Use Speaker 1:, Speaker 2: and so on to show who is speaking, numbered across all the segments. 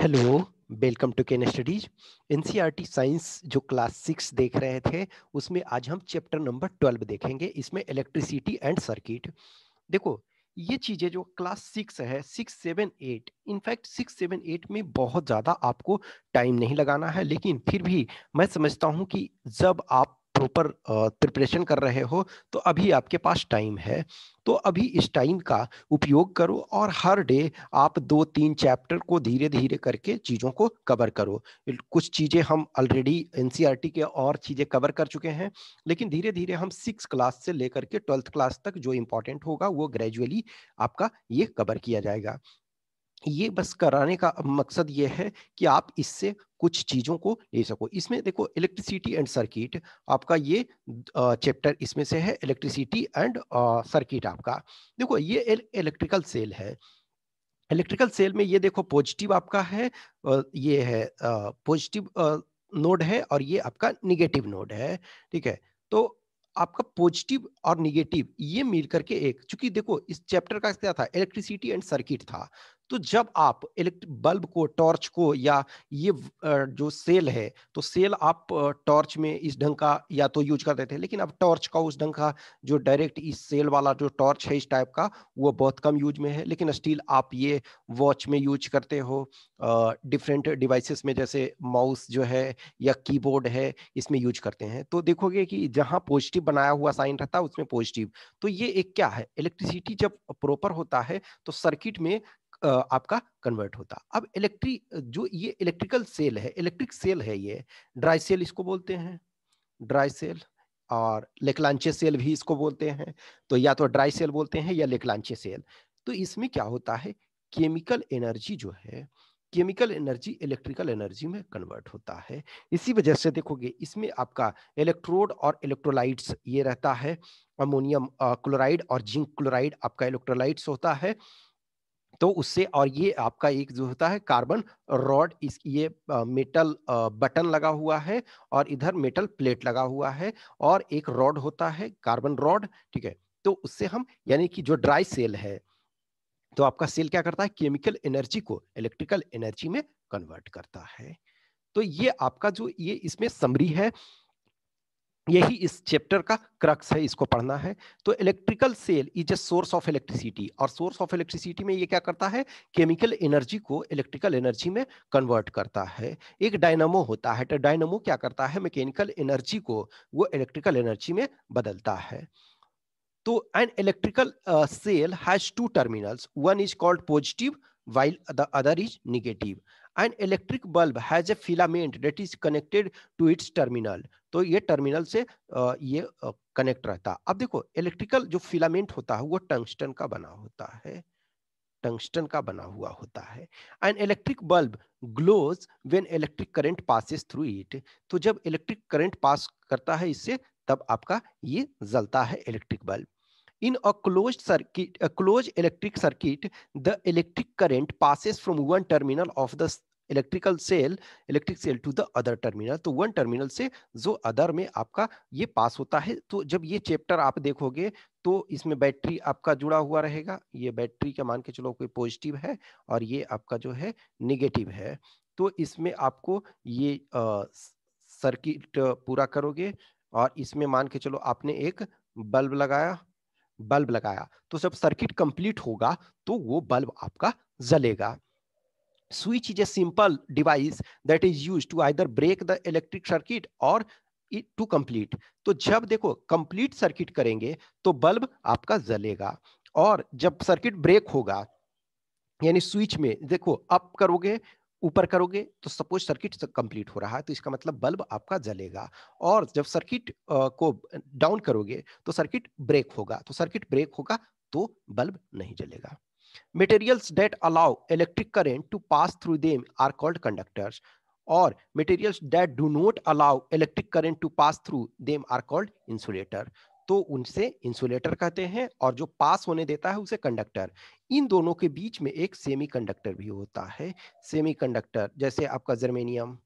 Speaker 1: Hello welcome to Ken Studies NCERT science जो class six देख रहे थे उसमें आज हम चैप्टर नंबर ट्वेल्व देखेंगे इसमें इलेक्ट्रिसिटी एंड सर्किट देखो ये चीज़ें जो क्लास सिक्स है six seven eight in fact six seven eight में बहुत ज़्यादा आपको टाइम नहीं लगाना है लेकिन फिर भी मैं समझता हूँ कि जब आप प्रॉपर प्रिपरेशन कर रहे हो तो अभी आपके पास टाइम है तो अभी इस टाइम का उपयोग करो और हर डे आप दो तीन चैप्टर को धीरे धीरे करके चीज़ों को कवर करो कुछ चीज़ें हम ऑलरेडी एन e के और चीज़ें कवर कर चुके हैं लेकिन धीरे धीरे हम सिक्स क्लास से लेकर के ट्वेल्थ क्लास तक जो इम्पोर्टेंट होगा वो ग्रेजुअली आपका ये कवर किया जाएगा ये बस कराने का मकसद ये है कि आप इससे कुछ चीज़ों को ले सको इसमें देखो इलेक्ट्रिसिटी एंड सर्किट आपका ये चैप्टर इसमें से है इलेक्ट्रिसिटी एंड सर्किट आपका देखो ये इलेक्ट्रिकल सेल है इलेक्ट्रिकल सेल में ये देखो पॉजिटिव आपका है ये है पॉजिटिव नोड है और ये आपका निगेटिव नोड है ठीक है तो आपका पॉजिटिव और निगेटिव ये मिल करके एक चूंकि देखो इस चैप्टर का क्या था इलेक्ट्रिसिटी एंड सर्किट था तो जब आप इलेक्ट्रिक बल्ब को टॉर्च को या ये जो सेल है तो सेल आप टॉर्च में इस ढंग का या तो यूज करते थे लेकिन अब टॉर्च का उस ढंग का जो डायरेक्ट इस सेल वाला जो टॉर्च है इस टाइप का वो बहुत कम यूज में है लेकिन स्टिल आप ये वॉच में यूज करते हो डिफरेंट डिवाइसेस में जैसे माउस जो है या कीबोर्ड है इसमें यूज करते हैं तो देखोगे कि जहाँ पॉजिटिव बनाया हुआ साइन रहता है उसमें पॉजिटिव तो ये एक क्या है इलेक्ट्रिसिटी जब प्रॉपर होता है तो सर्किट में आपका कन्वर्ट होता अब इलेक्ट्रिक जो ये इलेक्ट्रिकल सेल है इलेक्ट्रिक सेल है ये ड्राई सेल इसको बोलते हैं ड्राई सेल और लेकलांचे सेल भी इसको बोलते हैं तो या तो ड्राई सेल बोलते हैं या लेकलांचे सेल तो इसमें क्या होता है केमिकल एनर्जी जो है केमिकल एनर्जी इलेक्ट्रिकल एनर्जी में कन्वर्ट होता है इसी वजह से देखोगे इसमें आपका इलेक्ट्रोड और इलेक्ट्रोलाइट्स ये रहता है अमोनियम क्लोराइड और जिंक क्लोराइड आपका इलेक्ट्रोलाइट्स होता है तो उससे और ये आपका एक जो होता है कार्बन रॉड इस ये मेटल बटन लगा हुआ है और इधर मेटल प्लेट लगा हुआ है और एक रॉड होता है कार्बन रॉड ठीक है तो उससे हम यानी कि जो ड्राई सेल है तो आपका सेल क्या करता है केमिकल एनर्जी को इलेक्ट्रिकल एनर्जी में कन्वर्ट करता है तो ये आपका जो ये इसमें समरी है यही इस चैप्टर का क्रक्स है इसको पढ़ना है तो electrical cell is a source of electricity और सोर्स ऑफ इलेक्ट्रिसिटी में ये क्या करता है केमिकल एनर्जी को इलेक्ट्रिकल एनर्जी में कन्वर्ट करता है एक डायनामो होता है तो डायनामो क्या करता है मैकेनिकल एनर्जी को वो इलेक्ट्रिकल एनर्जी में बदलता है तो an electrical cell has two terminals one is called positive while the other is negative An electric bulb has a filament that is connected to its terminal तो ये terminal से ये कनेक्ट रहता अब देखो इलेक्ट्रिकल जो फिलामेंट होता है वो टंगस्टन का बना होता है टंगस्टन का बना हुआ होता है and electric bulb glows when electric current passes through it तो जब इलेक्ट्रिक करंट पास करता है इससे तब आपका ये जलता है electric bulb in a close circuit close electric circuit the electric current passes from one terminal of the electrical cell electric cell to the other terminal तो वन टर्मिनल से जो अदर में आपका ये पास होता है तो जब ये चैप्टर आप देखोगे तो इसमें बैटरी आपका जुड़ा हुआ रहेगा ये बैटरी का मान के चलो कोई पॉजिटिव है और ये आपका जो है निगेटिव है तो इसमें आपको ये सर्किट पूरा करोगे और इसमें मान के चलो आपने एक बल्ब लगाया बल्ब लगाया तो जब सर्किट कंप्लीट होगा तो वो बल्ब आपका जलेगा switch is a simple device that is used to either break the electric circuit or to complete तो जब देखो कंप्लीट सर्किट करेंगे तो बल्ब आपका जलेगा और जब सर्किट ब्रेक होगा यानी स्विच में देखो अप करोगे ऊपर करोगे तो सपोज सर्किट कंप्लीट हो रहा है तो इसका मतलब बल्ब आपका जलेगा और जब सर्किट को डाउन करोगे तो सर्किट ब्रेक होगा तो सर्किट ब्रेक होगा तो बल्ब नहीं जलेगा Materials that allow electric current to pass through them are called conductors or materials that do not allow electric current to pass through them are called insulator. तो उनसे insulator कहते हैं और जो पास होने देता है उसे कंडक्टर इन दोनों के बीच में एक सेमीकंडक्टर भी होता है सेमीकंडक्टर जैसे आपका जर्मेनियम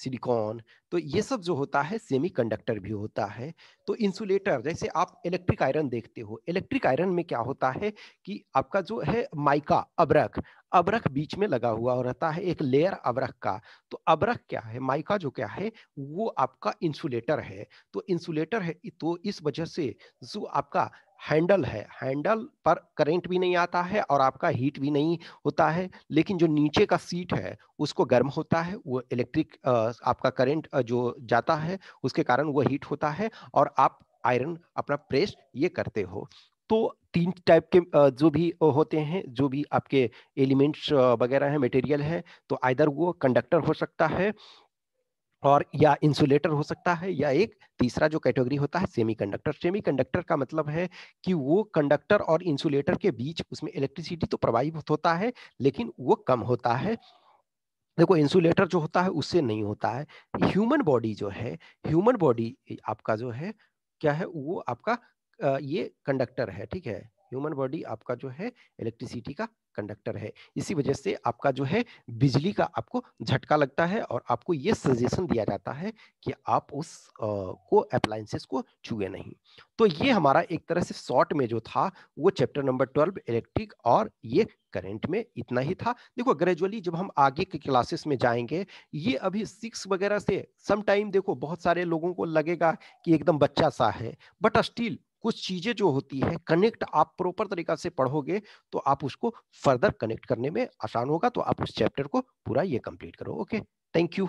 Speaker 1: सिलिकॉन तो ये सब जो होता है सेमीकंडक्टर भी होता है तो इंसुलेटर जैसे आप इलेक्ट्रिक आयरन देखते हो इलेक्ट्रिक आयरन में क्या होता है कि आपका जो है माइका अबरक अबरक बीच में लगा हुआ रहता है एक लेयर अबरक का तो अबरक क्या है माइका जो क्या है वो आपका इंसुलेटर है तो इंसुलेटर है तो इस वजह से जो आपका हैंडल है हैंडल पर करंट भी नहीं आता है और आपका हीट भी नहीं होता है लेकिन जो नीचे का सीट है उसको गर्म होता है वो इलेक्ट्रिक आपका करंट जो जाता है उसके कारण वो हीट होता है और आप आयरन अपना प्रेस ये करते हो तो तीन टाइप के जो भी होते हैं जो भी आपके एलिमेंट्स वगैरह हैं मटेरियल है तो आइदर वो कंडक्टर हो सकता है और या इंसुलेटर हो सकता है या एक तीसरा जो कैटेगरी होता है सेमीकंडक्टर सेमीकंडक्टर का मतलब है कि वो कंडक्टर और इंसुलेटर के बीच उसमें इलेक्ट्रिसिटी तो प्रवाहित होता है लेकिन वो कम होता है देखो इंसुलेटर जो होता है उससे नहीं होता है ह्यूमन बॉडी जो है ह्यूमन बॉडी आपका जो है क्या है वो आपका ये कंडक्टर है ठीक है ह्यूमन बॉडी आपका जो है इलेक्ट्रिसिटी का कंडक्टर है इसी वजह से आपका जो है बिजली का आपको झटका लगता है और आपको ये सजेशन दिया जाता है कि आप उस आ, को अप्लायसेस को छुए नहीं तो ये हमारा एक तरह से शॉर्ट में जो था वो चैप्टर नंबर ट्वेल्व इलेक्ट्रिक और ये करंट में इतना ही था देखो ग्रेजुअली जब हम आगे के क्लासेस में जाएंगे ये अभी सिक्स वगैरह से समटाइम देखो बहुत सारे लोगों को लगेगा कि एकदम बच्चा सा है बट स्टिल कुछ चीजें जो होती है कनेक्ट आप प्रॉपर तरीका से पढ़ोगे तो आप उसको फर्दर कनेक्ट करने में आसान होगा तो आप उस चैप्टर को पूरा ये कंप्लीट करो ओके थैंक यू